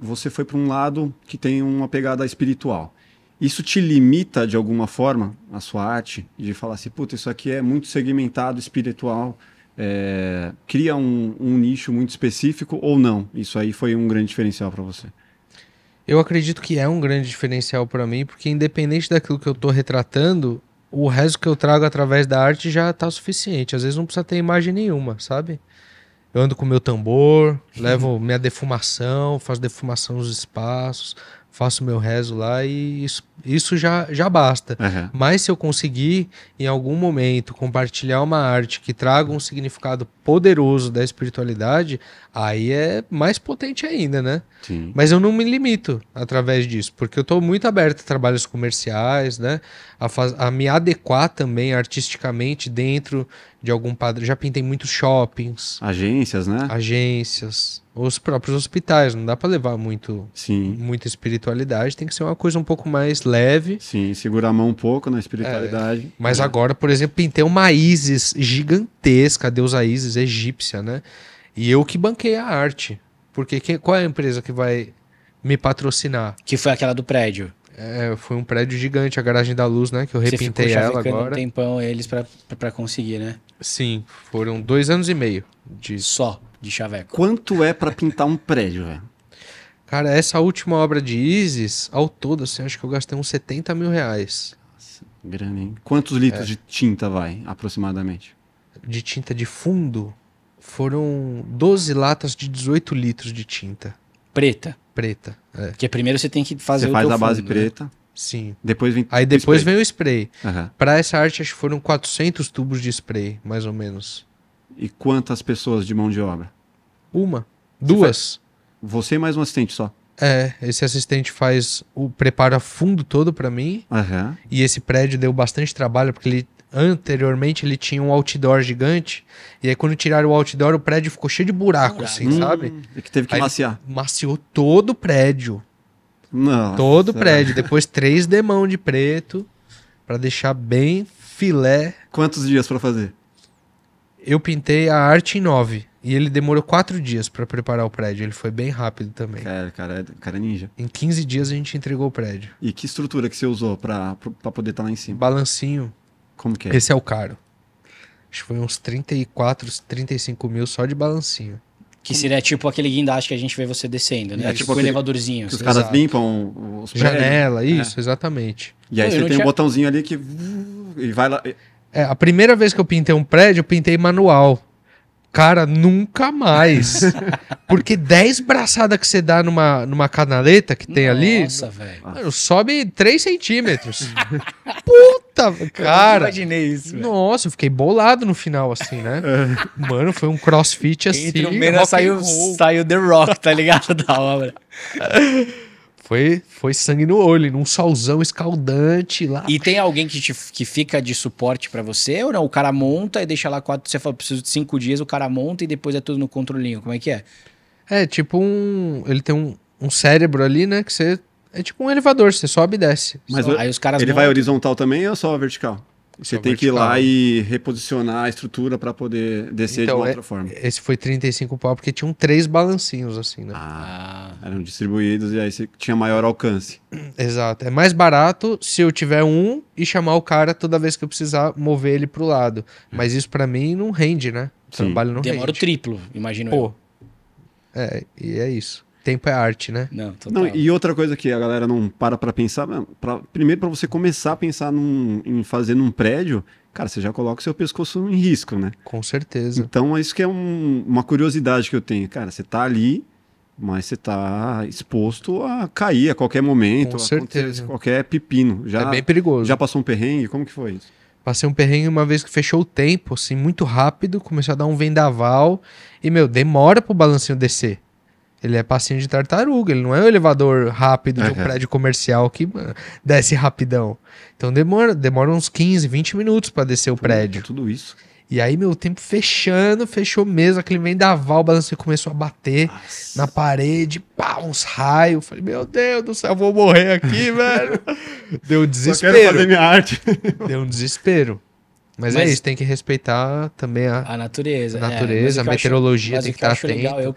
você foi para um lado que tem uma pegada espiritual. Isso te limita de alguma forma a sua arte de falar assim, puta, isso aqui é muito segmentado, espiritual, é, cria um, um nicho muito específico ou não? Isso aí foi um grande diferencial para você? Eu acredito que é um grande diferencial para mim, porque independente daquilo que eu estou retratando, o resto que eu trago através da arte já está suficiente. Às vezes não precisa ter imagem nenhuma, sabe? Eu ando com meu tambor, levo minha defumação, faço defumação nos espaços, faço meu rezo lá e isso, isso já, já basta. Uhum. Mas se eu conseguir, em algum momento, compartilhar uma arte que traga um significado poderoso da espiritualidade, aí é mais potente ainda, né? Sim. Mas eu não me limito através disso, porque eu estou muito aberto a trabalhos comerciais, né? A, faz, a me adequar também artisticamente dentro de algum padrão. Já pintei muitos shoppings. Agências, né? Agências os próprios hospitais. Não dá para levar muito Sim. muita espiritualidade, tem que ser uma coisa um pouco mais leve. Sim, segurar a mão um pouco na espiritualidade. É, mas é. agora, por exemplo, pintei uma Isis gigantesca, a deusa Isis é egípcia, né? E eu que banquei a arte. Porque que, qual é a empresa que vai me patrocinar? Que foi aquela do prédio. É, foi um prédio gigante, a Garagem da Luz, né? Que eu repintei ela agora. um tempão eles para conseguir, né? Sim, foram dois anos e meio de... Só? de chaveco. Quanto é para pintar um prédio, velho? Cara, essa última obra de Isis, ao todo, assim, acho que eu gastei uns 70 mil reais. Nossa, grande, hein? Quantos litros é. de tinta vai, aproximadamente? De tinta de fundo, foram 12 latas de 18 litros de tinta. Preta? Preta, é. Porque é primeiro você tem que fazer você o faz a base fundo, né? preta. Né? Sim. Depois vem Aí depois vem o spray. Uhum. Para essa arte, acho que foram 400 tubos de spray, mais ou menos. E quantas pessoas de mão de obra? Uma. Duas. Você, e mais um assistente só. É, esse assistente faz o preparo a fundo todo para mim. Uhum. E esse prédio deu bastante trabalho porque ele anteriormente ele tinha um outdoor gigante e aí quando tiraram o outdoor o prédio ficou cheio de buraco, assim, hum, sabe? É que teve que aí maciar. Maciou todo o prédio. Não. Todo o prédio. Depois três demão de preto para deixar bem filé. Quantos dias para fazer? eu pintei a arte em nove. E ele demorou quatro dias para preparar o prédio. Ele foi bem rápido também. Cara, cara, é, cara é ninja. Em 15 dias a gente entregou o prédio. E que estrutura que você usou para poder estar tá lá em cima? Balancinho. Como que é? Esse é o caro. Acho que foi uns 34, 35 mil só de balancinho. Que seria tipo aquele guindaste que a gente vê você descendo, né? É, tipo, tipo elevadorzinho. Que os assim. caras limpam os prédios. Janela, é. isso, é. exatamente. E aí Pô, você tem tinha... um botãozinho ali que... E vai lá... É, a primeira vez que eu pintei um prédio, eu pintei manual. Cara, nunca mais. Porque 10 braçadas que você dá numa, numa canaleta que tem ali. Nossa, velho. Sobe 3 centímetros. Puta, cara. Eu imaginei isso. Nossa, eu fiquei bolado no final, assim, né? É. Mano, foi um crossfit assim. Entre o Mena saiu, saiu The Rock, tá ligado? Da obra foi, foi sangue no olho, num solzão escaldante lá. E tem alguém que, te, que fica de suporte para você ou não? O cara monta e deixa lá quatro. Você fala, preciso de cinco dias, o cara monta e depois é tudo no controlinho. Como é que é? É tipo um. Ele tem um, um cérebro ali, né? Que você. É tipo um elevador, você sobe e desce. Mas só, aí os caras. Ele montam. vai horizontal também ou é só vertical? Você tem que ir lá e reposicionar a estrutura para poder descer então, de uma outra é, forma. Esse foi 35 pau, porque tinham três balancinhos assim, né? Ah, ah, eram distribuídos e aí você tinha maior alcance. Exato. É mais barato se eu tiver um e chamar o cara toda vez que eu precisar mover ele pro lado. É. Mas isso para mim não rende, né? O trabalho não Demora rende. Demora o triplo, imagino Pô. eu. É, e é isso tempo é arte, né? Não, total. Não, e outra coisa que a galera não para para pensar, pra, primeiro para você começar a pensar num, em fazer num prédio, cara, você já coloca o seu pescoço em risco, né? Com certeza. Então, é isso que é um, uma curiosidade que eu tenho. Cara, você tá ali, mas você tá exposto a cair a qualquer momento. Com certeza. Qualquer pepino. Já, é bem perigoso. Já passou um perrengue? Como que foi isso? Passei um perrengue uma vez que fechou o tempo, assim, muito rápido, começou a dar um vendaval. E, meu, demora pro balancinho descer. Ele é passinho de tartaruga, ele não é um elevador rápido de um uhum. prédio comercial que desce rapidão. Então demora, demora uns 15, 20 minutos para descer o prédio. Tudo isso. E aí, meu tempo fechando, fechou mesmo, aquele vendaval, o balanço começou a bater Nossa. na parede, pá, uns raios. Falei, meu Deus do céu, eu vou morrer aqui, velho. Deu um desespero. Só quero fazer minha arte. Deu um desespero. Mas, é Mas, é isso, tem que respeitar também a, a natureza. É, a natureza, é, a meteorologia tem que, que estar tá é atento. Legal, eu,